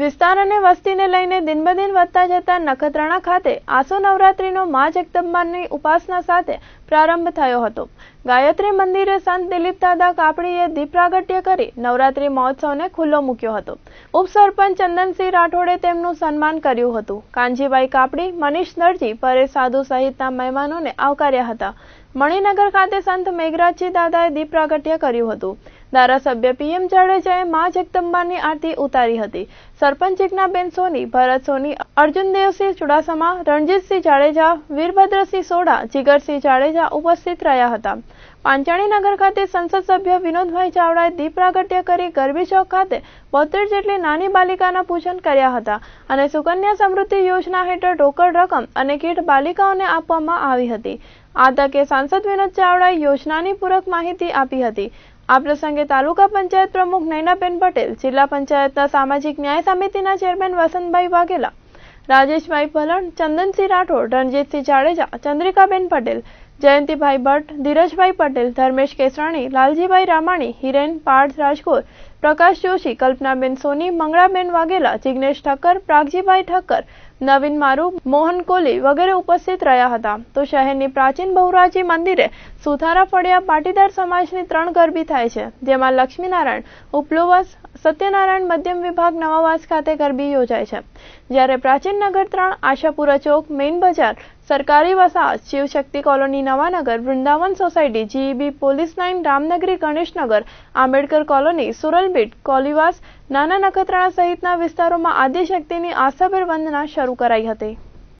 વિસ્તાર અને વસ્તીને લઈને દિનબદિન વધતા જતા નખત્રાણા ખાતે આસો નવરાત્રીનો મા જગદંબાની ઉપાસના સાથે પ્રારંભ થયો હતો ગાયત્રી મંદિરે સંત દિલીપ દાદા કાપડીએ દીપ પ્રાગટ્ય કરી નવરાત્રી મહોત્સવને ખુલ્લો મૂક્યો હતો ઉપસરપંચ ચંદનસિંહ રાઠોડે તેમનું સન્માન કર્યું હતું કાનજીભાઈ કાપડી મનીષ દરજી પરેશ સાધુ સહિતના મહેમાનોને આવકાર્યા હતા મણિનગર ખાતે સંત મેઘરાજજી દાદાએ દીપ પ્રાગટ્ય કર્યું હતું ધારાસભ્ય પીએમ જાડેજાએ મા જગદંબાની આરતી ઉતારી હતી સરપંચ જિજ્ઞાબેન સોની ભરત સોની અર્જુન દેવસિંહ ચુડાસમા રણજીતસિંહ જાડેજા વીરભદ્રસિંહ સોઢા જીગરસિંહ જાડેજા ઉપસ્થિત રહ્યા હતા પાંચાણી નગર ખાતે સંસદ સભ્ય વિનોદભાઈ ચાવડાએ દીપ પ્રાગટ્ય કરી ગરબી ચોક ખાતે બોતેર જેટલી નાની બાલિકાના પૂજન કર્યા હતા અને સુકન્યા સમૃદ્ધિ યોજના હેઠળ રોકડ રકમ અને કીટ બાલિકાઓને આપવામાં આવી હતી આ તકે સાંસદ વિનોદ ચાવડાએ યોજનાની પૂરક માહિતી આપી હતી આ પ્રસંગે તાલુકા પંચાયત પ્રમુખ નૈનાબેન પટેલ જિલ્લા પંચાયતના સામાજિક ન્યાય સમિતિના ચેરમેન વસંતભાઈ વાઘેલા રાજેશભાઈ ભલણ ચંદનસિંહ રાઠોડ રણજીતસિંહ જાડેજા ચંદ્રિકાબેન પટેલ જયંતિભાઈ ભટ્ટ ધીરજભાઈ પટેલ ધર્મેશ કેસરાણી લાલજીભાઈ રામાણી હિરેન પાર્થ રાજકોર પ્રકાશ જોશી કલ્પનાબેન સોની મંગળાબેન વાઘેલા જિગ્નેશ ઠક્કર પ્રાગજીભાઈ ઠક્કર નવીન મારુ મોહન કોહલી વગેરે ઉપસ્થિત રહ્યા હતા તો શહેરની પ્રાચીન બહુરાજી મંદિરે સુથારા ફળિયા પાટીદાર સમાજની ત્રણ ગરબી થાય છે જેમાં લક્ષ્મીનારાયણ ઉપલોવાસ સત્યનારાયણ મધ્યમ વિભાગ નવાવાસ ખાતે ગરબી યોજાય છે જ્યારે પ્રાચીન નગર ત્રણ આશાપુરા ચોક મેઇન બજાર સરકારી વસાહત Shivshakti colony Navanagar Vrindavan society GEB police line Ramnagari Ganeshnagar Ambedkar colony સુરલ બીટ કોલીવાસ નાના નખત્રાણા સહિતના વિસ્તારોમાં આદ્યશક્તિની આસ્થાભેર વંદના શરૂ કરાઈ હતી